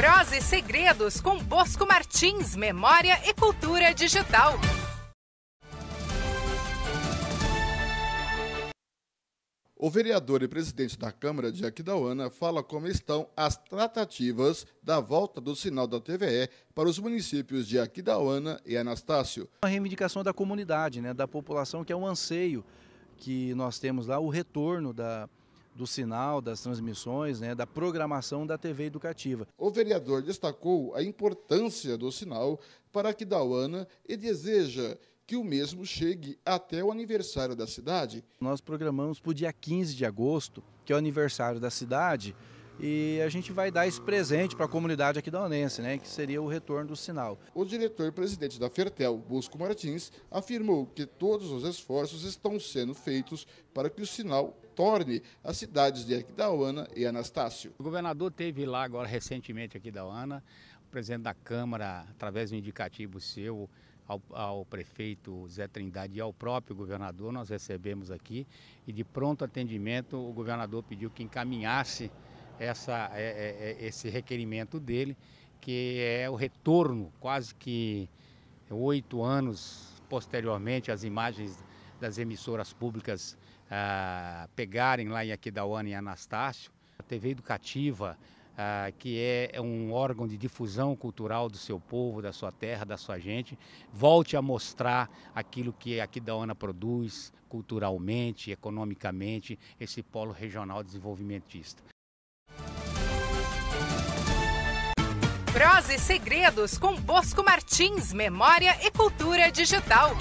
Prós e Segredos com Bosco Martins, Memória e Cultura Digital. O vereador e presidente da Câmara de Aquidauana fala como estão as tratativas da volta do sinal da TVE para os municípios de Aquidauana e Anastácio. A reivindicação da comunidade, né, da população, que é um anseio que nós temos lá, o retorno da, do sinal, das transmissões, né, da programação da TV educativa. O vereador destacou a importância do sinal para Quidauana e deseja que o mesmo chegue até o aniversário da cidade. Nós programamos para o dia 15 de agosto, que é o aniversário da cidade, e a gente vai dar esse presente para a comunidade aqui da Onense, né, que seria o retorno do sinal. O diretor-presidente da Fertel, Busco Martins, afirmou que todos os esforços estão sendo feitos para que o sinal torne as cidades de Aquidauana e Anastácio. O governador teve lá agora recentemente aqui da Aquidauana, o presidente da Câmara, através do indicativo seu, ao, ao, prefeito Zé Trindade e ao próprio governador, nós recebemos aqui e de pronto atendimento o governador pediu que encaminhasse essa, é, é, é, esse requerimento dele, que é o retorno, quase que oito anos posteriormente, as imagens das emissoras públicas ah, pegarem lá em Aquidauana e Anastácio, a TV Educativa, ah, que é, é um órgão de difusão cultural do seu povo, da sua terra, da sua gente, volte a mostrar aquilo que aqui da produz culturalmente, economicamente, esse polo regional desenvolvimentista. Prós e Segredos com Bosco Martins, Memória e Cultura Digital.